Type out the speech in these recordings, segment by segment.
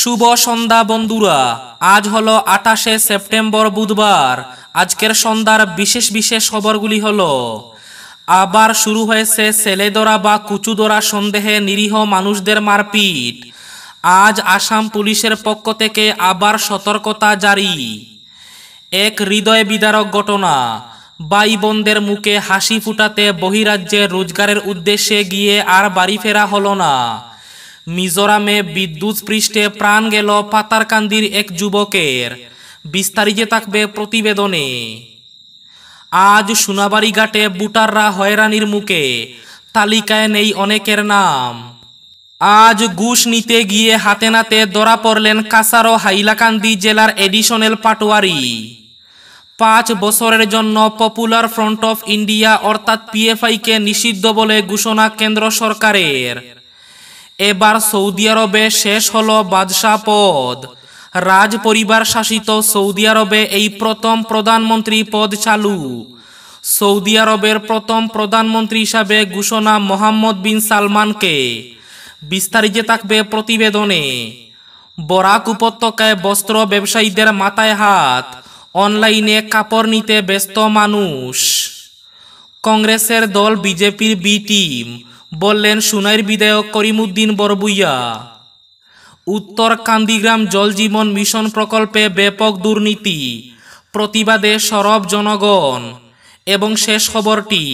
শুভ সন্ধ্যা বন্ধুরা আজ হলো আঠাশে সেপ্টেম্বর বুধবার আজকের সন্ধ্যার বিশেষ বিশেষ খবরগুলি হলো আবার শুরু হয়েছে সেলেদরা বা কুচুদরা সন্দেহে নিরীহ মানুষদের মারপিট আজ আসাম পুলিশের পক্ষ থেকে আবার সতর্কতা জারি এক হৃদয় বিদারক ঘটনা বাই বোনদের মুখে হাসি ফুটাতে বহিরাজ্যে রোজগারের উদ্দেশ্যে গিয়ে আর বাড়ি ফেরা হলো না মিজোরামে বিদ্যুৎ পৃষ্ঠে প্রাণ গেল পাতারকান্দির এক যুবকের বিস্তারিত থাকবে প্রতিবেদনে আজ সোনাবাড়ি ঘাটে বুটাররা হয়রানির মুখে তালিকায় নেই অনেকের নাম আজ ঘুষ নিতে গিয়ে হাতে নাতে ধরা পড়লেন কাসারো হাইলাকান্দি জেলার এডিশনাল পাটোয়ারি পাঁচ বছরের জন্য পপুলার ফ্রন্ট অফ ইন্ডিয়া অর্থাৎ পিএফআইকে নিষিদ্ধ বলে ঘোষণা কেন্দ্র সরকারের এবার সৌদি আরবে শেষ হলো বাদশাহ পদ রাজ পরিবার শাসিত সৌদি আরবে এই প্রথম প্রধানমন্ত্রী পদ চালু সৌদি আরবের প্রথম প্রধানমন্ত্রী হিসাবে ঘোষণা মোহাম্মদ বিন সালমানকে বিস্তারিত থাকবে প্রতিবেদনে বরাক উপত্যকায় বস্ত্র ব্যবসায়ীদের মাথায় হাত অনলাইনে কাপড় নিতে ব্যস্ত মানুষ কংগ্রেসের দল বিজেপির বি টিম বললেন সুনাইর বিধায়ক করিমুদ্দিন বরবুইয়া উত্তর কান্দিগ্রাম জলজীবন মিশন প্রকল্পে ব্যাপক দুর্নীতি প্রতিবাদে সরব জনগণ এবং শেষ খবরটি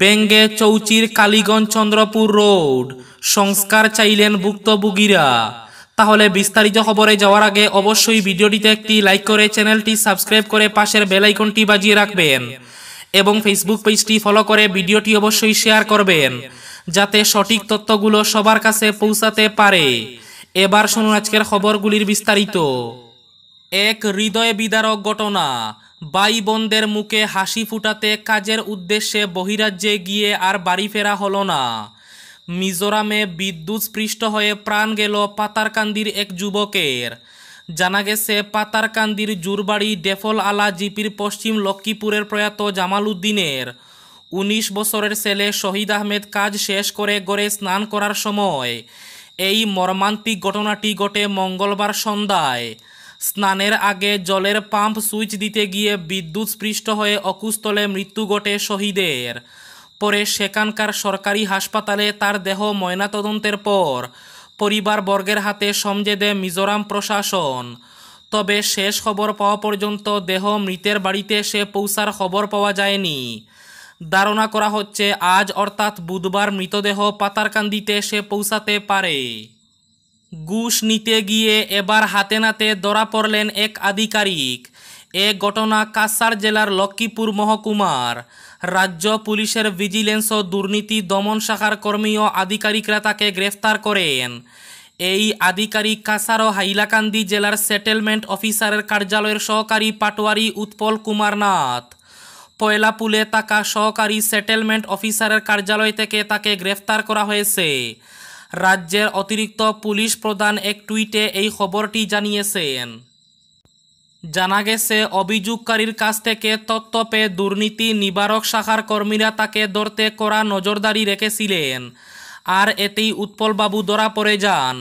বেঙ্গে চৌচির কালীগঞ্জ চন্দ্রপুর রোড সংস্কার চাইলেন ভুক্তভোগীরা তাহলে বিস্তারিত খবরে যাওয়ার আগে অবশ্যই ভিডিওটিতে একটি লাইক করে চ্যানেলটি সাবস্ক্রাইব করে পাশের বেলাইকনটি বাজিয়ে রাখবেন এবং ফেসবুক পেজটি ফলো করে ভিডিওটি অবশ্যই শেয়ার করবেন যাতে সঠিক তথ্যগুলো সবার কাছে পৌঁছাতে পারে এবার শুনুন আজকের খবরগুলির বিস্তারিত এক হৃদয় বিদারক ঘটনা বাই বোনদের মুখে হাসি ফুটাতে কাজের উদ্দেশ্যে বহিরাজ্যে গিয়ে আর বাড়ি ফেরা হলো না মিজোরামে বিদ্যুৎস্পৃষ্ট হয়ে প্রাণ গেল পাতারকান্দির এক যুবকের জানা গেছে পাতারকান্দির জুরবাড়ি ডেফল আলা জিপির পশ্চিম লক্ষ্মীপুরের প্রয়াত জামাল উদ্দিনের উনিশ বছরের ছেলে শহীদ আহমেদ কাজ শেষ করে গড়ে স্নান করার সময় এই মর্মান্তিক ঘটনাটি ঘটে মঙ্গলবার সন্ধ্যায় স্নানের আগে জলের পাম্প সুইচ দিতে গিয়ে বিদ্যুৎ স্পৃষ্ট হয়ে অকুস্থলে মৃত্যু ঘটে শহীদের পরে সেখানকার সরকারি হাসপাতালে তার দেহ ময়নাতদন্তের পর পরিবারবর্গের হাতে সমঝে দেয় মিজোরাম প্রশাসন তবে শেষ খবর পাওয়া পর্যন্ত দেহ মৃতের বাড়িতে সে পৌঁছার খবর পাওয়া যায়নি ধারণা করা হচ্ছে আজ অর্থাৎ বুধবার মৃতদেহ পাতারকান্দিতে সে পৌঁছাতে পারে ঘুষ নিতে গিয়ে এবার হাতে নাতে ধরা পড়লেন এক আধিকারিক এ ঘটনা কাছাড় জেলার লক্ষ্মীপুর মহকুমার রাজ্য পুলিশের ভিজিলেন্স ও দুর্নীতি দমন শাখার কর্মী ও আধিকারিকরা তাকে গ্রেফতার করেন এই আধিকারিক কাসার ও হাইলাকান্দি জেলার সেটেলমেন্ট অফিসারের কার্যালয়ের সহকারী পাটোয়ারি উৎপল কুমার নাথ পয়লাপুলে থাকা সহকারী সেটেলমেন্ট অফিসারের কার্যালয় থেকে তাকে গ্রেফতার করা হয়েছে রাজ্যের অতিরিক্ত পুলিশ প্রধান এক টুইটে এই খবরটি জানিয়েছেন জানা গেছে অভিযোগকারীর কাছ থেকে তত্ত্ব পেয়ে দুর্নীতি নিবারক শাখার কর্মীরা তাকে ধরতে করা নজরদারি রেখেছিলেন আর এতেই উৎপলবাবু ধরা পড়ে যান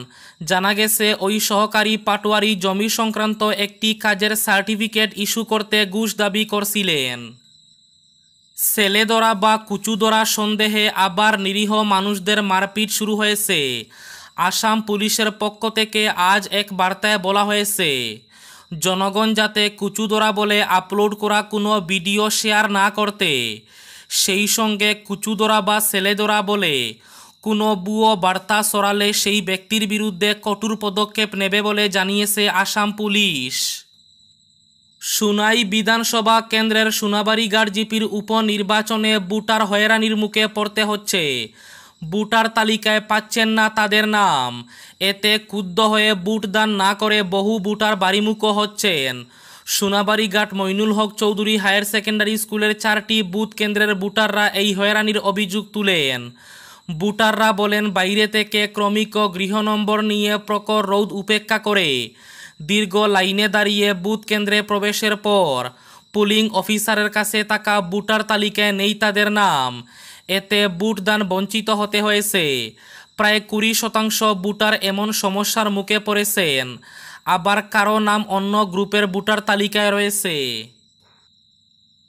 জানা গেছে ওই সহকারী পাটোয়ারি জমি সংক্রান্ত একটি কাজের সার্টিফিকেট ইস্যু করতে ঘুষ দাবি করছিলেন দরা বা কুচুদরা সন্দেহে আবার নিরীহ মানুষদের মারপিট শুরু হয়েছে আসাম পুলিশের পক্ষ থেকে আজ এক বার্তায় বলা হয়েছে জনগণ যাতে দরা বলে আপলোড করা কোনো ভিডিও শেয়ার না করতে সেই সঙ্গে দরা বা দরা বলে কোনো বুয়ো বার্তা সরালে সেই ব্যক্তির বিরুদ্ধে কঠোর পদক্ষেপ নেবে বলে জানিয়েছে আসাম পুলিশ সুনাই বিধানসভা কেন্দ্রের সোনাবাড়ি জিপির উপনির্বাচনে বুটার হয়রানির মুখে পড়তে হচ্ছে বুটার তালিকায় পাচ্ছেন না তাদের নাম এতে ক্ষুব্ধ হয়ে বুট দান না করে বহু বুটার বাড়িমুখ হচ্ছেন ঘাট মইনুল হক চৌধুরী হায়ার সেকেন্ডারি স্কুলের চারটি বুথ কেন্দ্রের বুটাররা এই হয়রানির অভিযোগ তুলেন বুটাররা বলেন বাইরে থেকে ক্রমিক গৃহ নম্বর নিয়ে প্রকর রৌদ উপেক্ষা করে দীর্ঘ লাইনে দাঁড়িয়ে বুথ কেন্দ্রে প্রবেশের পর পুলিং অফিসারের কাছে থাকা বুটার তালিকায় নেই তাদের নাম এতে দান বঞ্চিত হতে হয়েছে প্রায় কুড়ি শতাংশ বুটার এমন সমস্যার মুখে পড়েছেন আবার কারো নাম অন্য গ্রুপের বুটার তালিকায় রয়েছে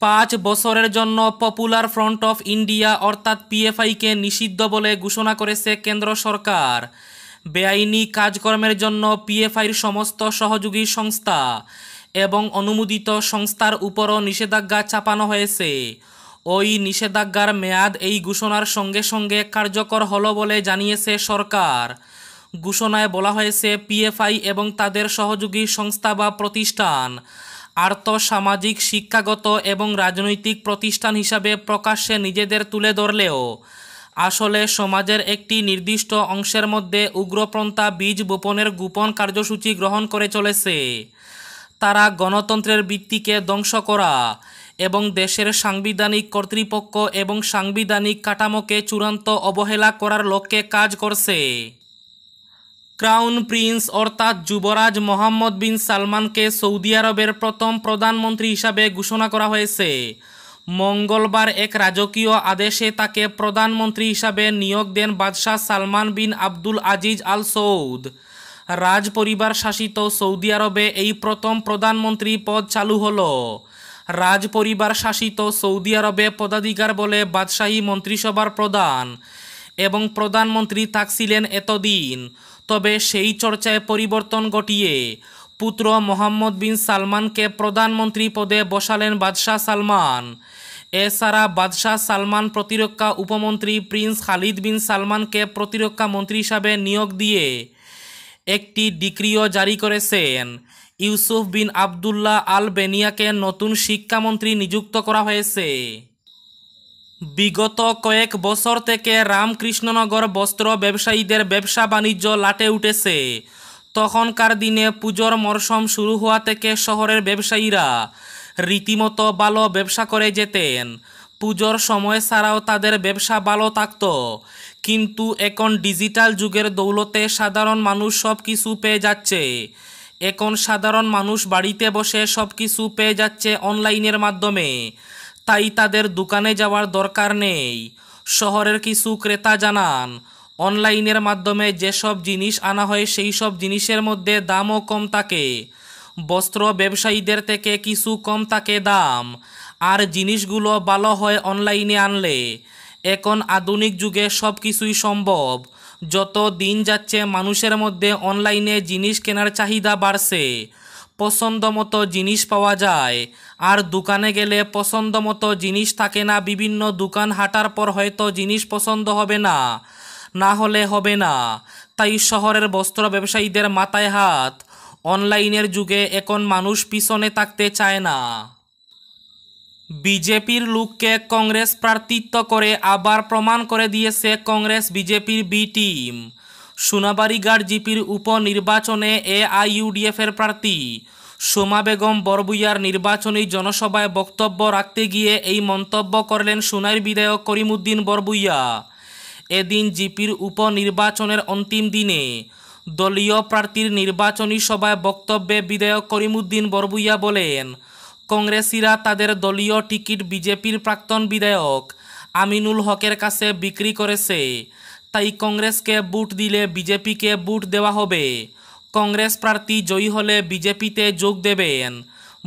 পাঁচ বছরের জন্য পপুলার ফ্রন্ট অফ ইন্ডিয়া অর্থাৎ পিএফআইকে নিষিদ্ধ বলে ঘোষণা করেছে কেন্দ্র সরকার বেআইনি কাজকর্মের জন্য পিএফআইর সমস্ত সহযোগী সংস্থা এবং অনুমোদিত সংস্থার উপরও নিষেধাজ্ঞা চাপানো হয়েছে ওই নিষেধাজ্ঞার মেয়াদ এই ঘোষণার সঙ্গে সঙ্গে কার্যকর হলো বলে জানিয়েছে সরকার ঘোষণায় বলা হয়েছে পিএফআই এবং তাদের সহযোগী সংস্থা বা প্রতিষ্ঠান আর্থসামাজিক শিক্ষাগত এবং রাজনৈতিক প্রতিষ্ঠান হিসাবে প্রকাশ্যে নিজেদের তুলে ধরলেও আসলে সমাজের একটি নির্দিষ্ট অংশের মধ্যে উগ্রপন্থা বীজ বোপনের গোপন কার্যসূচি গ্রহণ করে চলেছে তারা গণতন্ত্রের ভিত্তিকে ধ্বংস করা এবং দেশের সাংবিধানিক কর্তৃপক্ষ এবং সাংবিধানিক কাঠামোকে চূড়ান্ত অবহেলা করার লক্ষ্যে কাজ করছে ক্রাউন প্রিন্স অর্থাৎ যুবরাজ মোহাম্মদ বিন সালমানকে সৌদি আরবের প্রথম প্রধানমন্ত্রী হিসাবে ঘোষণা করা হয়েছে মঙ্গলবার এক রাজকীয় আদেশে তাকে প্রধানমন্ত্রী হিসাবে নিয়োগ দেন বাদশাহ সালমান বিন আব্দুল আজিজ আল সৌদ রাজ পরিবার শাসিত সৌদি আরবে এই প্রথম প্রধানমন্ত্রী পদ চালু হল রাজ পরিবার শাসিত সৌদি আরবে পদাধিকার বলে বাদশাহী মন্ত্রিসভার প্রধান এবং প্রধানমন্ত্রী থাকছিলেন এতদিন তবে সেই চর্চায় পরিবর্তন ঘটিয়ে পুত্র মোহাম্মদ বিন সালমানকে প্রধানমন্ত্রী পদে বসালেন বাদশাহ সালমান এছাড়া বাদশাহ সালমান প্রতিরক্ষা উপমন্ত্রী প্রিন্স খালিদ বিন সালমানকে প্রতিরক্ষা মন্ত্রী হিসাবে নিয়োগ দিয়ে একটি ডিক্রিও জারি করেছেন ইউসুফ বিন আবদুল্লাহ আল বেনিয়াকে নতুন শিক্ষামন্ত্রী নিযুক্ত করা হয়েছে বিগত কয়েক বছর থেকে রামকৃষ্ণনগর বস্ত্র ব্যবসায়ীদের ব্যবসা বাণিজ্য লাটে উঠেছে তখনকার দিনে পুজোর মরশুম শুরু হওয়া থেকে শহরের ব্যবসায়ীরা রীতিমতো ভালো ব্যবসা করে যেতেন পুজোর সময় ছাড়াও তাদের ব্যবসা ভালো থাকত কিন্তু এখন ডিজিটাল যুগের দৌলতে সাধারণ মানুষ সব কিছু পেয়ে যাচ্ছে এখন সাধারণ মানুষ বাড়িতে বসে সব কিছু পেয়ে যাচ্ছে অনলাইনের মাধ্যমে তাই তাদের দোকানে যাওয়ার দরকার নেই শহরের কিছু ক্রেতা জানান অনলাইনের মাধ্যমে যেসব জিনিস আনা হয় সেই সব জিনিসের মধ্যে দামও কম থাকে বস্ত্র ব্যবসায়ীদের থেকে কিছু কম থাকে দাম আর জিনিসগুলো ভালো হয় অনলাইনে আনলে এখন আধুনিক যুগে সব কিছুই সম্ভব যত দিন যাচ্ছে মানুষের মধ্যে অনলাইনে জিনিস কেনার চাহিদা বাড়ছে পছন্দ মতো জিনিস পাওয়া যায় আর দোকানে গেলে পছন্দ মতো জিনিস থাকে না বিভিন্ন দোকান হাঁটার পর হয়তো জিনিস পছন্দ হবে না না হলে হবে না তাই শহরের বস্ত্র ব্যবসায়ীদের মাথায় হাত অনলাইনের যুগে এখন মানুষ পিছনে থাকতে চায় না বিজেপির লোককে কংগ্রেস প্রার্থিত্ব করে আবার প্রমাণ করে দিয়েছে কংগ্রেস বিজেপির বি টিম সোনাবাড়িঘাট জিপির উপনির্বাচনে এআইইউডিএফের প্রার্থী সোমা বেগম বরবুইয়ার নির্বাচনী জনসভায় বক্তব্য রাখতে গিয়ে এই মন্তব্য করলেন সোনার বিধায়ক করিমুদ্দিন বরবুইয়া এদিন জিপির উপনির্বাচনের অন্তিম দিনে দলীয় প্রার্থীর নির্বাচনী সভায় বক্তব্যে বিধায়ক করিমুদ্দিন বরবুইয়া বলেন কংগ্রেসিরা তাদের দলীয় টিকিট বিজেপির প্রাক্তন বিধায়ক আমিনুল হকের কাছে বিক্রি করেছে তাই কংগ্রেসকে বুট দিলে বিজেপিকে বুট দেওয়া হবে কংগ্রেস প্রার্থী জয়ী হলে বিজেপিতে যোগ দেবেন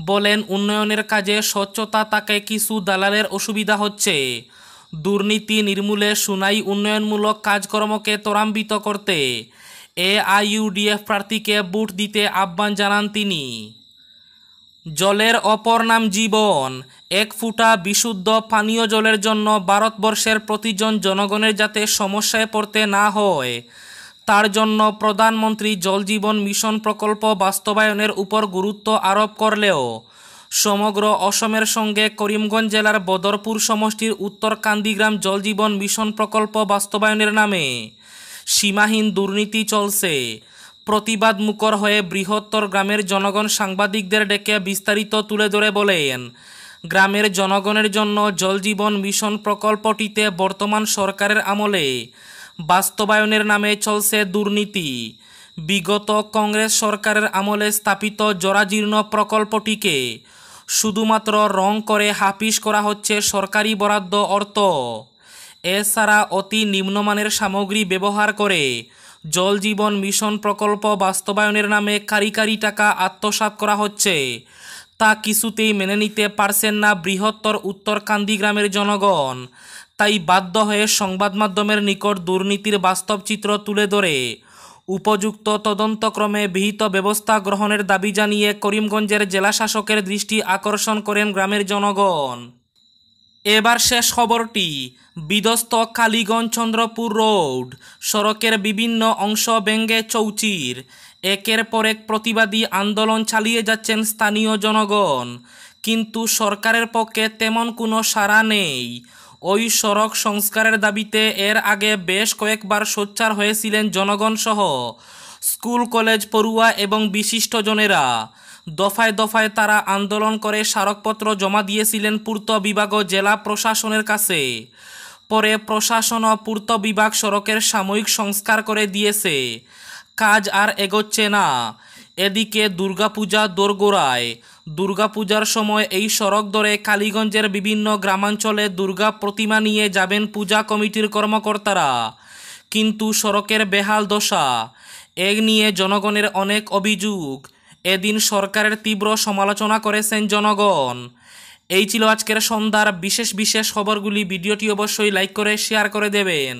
বলেন উন্নয়নের কাজে স্বচ্ছতা তাকে কিছু দালালের অসুবিধা হচ্ছে দুর্নীতি নির্মূলে সুনাই উন্নয়নমূলক কাজকর্মকে ত্বরান্বিত করতে এআইইউডিএফ প্রার্থীকে বুট দিতে আহ্বান জানান তিনি জলের অপর নাম জীবন এক ফুটা বিশুদ্ধ পানীয় জলের জন্য ভারতবর্ষের প্রতিজন জনগণের যাতে সমস্যায় পড়তে না হয় তার জন্য প্রধানমন্ত্রী জল জীবন মিশন প্রকল্প বাস্তবায়নের উপর গুরুত্ব আরোপ করলেও সমগ্র অসমের সঙ্গে করিমগঞ্জ জেলার বদরপুর সমষ্টির উত্তর কান্দিগ্রাম জলজীবন মিশন প্রকল্প বাস্তবায়নের নামে সীমাহীন দুর্নীতি চলছে প্রতিবাদ মুকর হয়ে বৃহত্তর গ্রামের জনগণ সাংবাদিকদের ডেকে বিস্তারিত তুলে ধরে বলেন গ্রামের জনগণের জন্য জলজীবন মিশন প্রকল্পটিতে বর্তমান সরকারের আমলে বাস্তবায়নের নামে চলছে দুর্নীতি বিগত কংগ্রেস সরকারের আমলে স্থাপিত জরাজীর্ণ প্রকল্পটিকে শুধুমাত্র রং করে হাফিস করা হচ্ছে সরকারি বরাদ্দ অর্থ এছাড়া অতি নিম্নমানের সামগ্রী ব্যবহার করে জল জীবন মিশন প্রকল্প বাস্তবায়নের নামে কারিকারি টাকা আত্মসাত করা হচ্ছে তা কিছুতেই মেনে নিতে পারছেন না বৃহত্তর উত্তরকান্দি গ্রামের জনগণ তাই বাধ্য হয়ে সংবাদ মাধ্যমের নিকট দুর্নীতির বাস্তব চিত্র তুলে ধরে উপযুক্ত তদন্তক্রমে বিহিত ব্যবস্থা গ্রহণের দাবি জানিয়ে করিমগঞ্জের জেলা শাসকের দৃষ্টি আকর্ষণ করেন গ্রামের জনগণ এবার শেষ খবরটি বিধ্বস্ত কালীগঞ্জ চন্দ্রপুর রোড সড়কের বিভিন্ন অংশ ব্যঙ্গে চৌচির একের পর এক প্রতিবাদী আন্দোলন চালিয়ে যাচ্ছেন স্থানীয় জনগণ কিন্তু সরকারের পক্ষে তেমন কোনো সাড়া নেই ওই সড়ক সংস্কারের দাবিতে এর আগে বেশ কয়েকবার সোচ্চার হয়েছিলেন জনগণসহ স্কুল কলেজ পড়ুয়া এবং বিশিষ্টজনেরা দফায় দফায় তারা আন্দোলন করে স্মারকপত্র জমা দিয়েছিলেন পূর্ত বিভাগ ও জেলা প্রশাসনের কাছে পরে প্রশাসন ও পূর্ত বিভাগ সড়কের সাময়িক সংস্কার করে দিয়েছে কাজ আর এগোচ্ছে না এদিকে দুর্গাপূজা দোরগোড়ায় দুর্গাপূজার সময় এই সড়ক ধরে কালীগঞ্জের বিভিন্ন গ্রামাঞ্চলে দুর্গা প্রতিমা নিয়ে যাবেন পূজা কমিটির কর্মকর্তারা কিন্তু সড়কের বেহাল দশা এ নিয়ে জনগণের অনেক অভিযোগ এদিন সরকারের তীব্র সমালোচনা করেছেন জনগণ এই ছিল আজকের সন্ধ্যার বিশেষ বিশেষ খবরগুলি ভিডিওটি অবশ্যই লাইক করে শেয়ার করে দেবেন